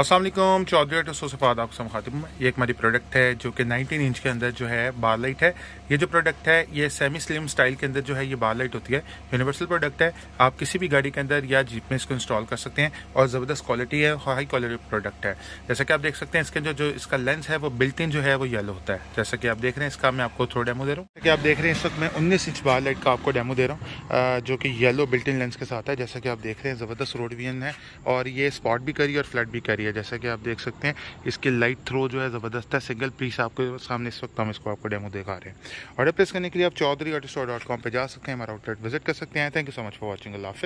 असलम चौधरी सौ सफ़ाद आपको मुखातिब ये एक हमारी प्रोडक्ट है जो कि 19 इंच के अंदर जो है बार लाइट है ये जो प्रोडक्ट है ये सेमी स्लिम स्टाइल के अंदर जो है ये बार लाइट होती है यूनिवर्सल प्रोडक्ट है आप किसी भी गाड़ी के अंदर या जीप में इसको इंस्टॉल कर सकते हैं और ज़बरदस्त क्वालिटी है हाई क्वालिटी प्रोडक्ट है जैसा कि आप देख सकते हैं इसके अंदर जो इसका लेंस है वो बिल्टिन जो है वो येलो होता है जैसा कि आप देख रहे हैं इसका मैं आपको थोड़ा डेमो दे रहा हूँ जैसे आप देख रहे हैं इस वक्त मैं उन्नीस इंच बार लाइट का आपको डेमो दे रहा हूँ जो कि येलो बिल्टिन लेंस के साथ है जैसा कि आप देख रहे हैं ज़बरदस्त रोड है और ये स्पॉट भी करी और फ्लड भी करी रही है जैसा कि आप देख सकते हैं इसकी लाइट थ्रो जो है ज़बरदस्त है सिंगल पीस आपके सामने इस वक्त हम इसको आपको डेमो दिखा रहे हैं ऑर्डर प्लेस करने के लिए आप Chaudhary auto store dot com पर जा सकते हैं हमारा आउटलेट विजिट कर सकते हैं thank you so much for watching Allah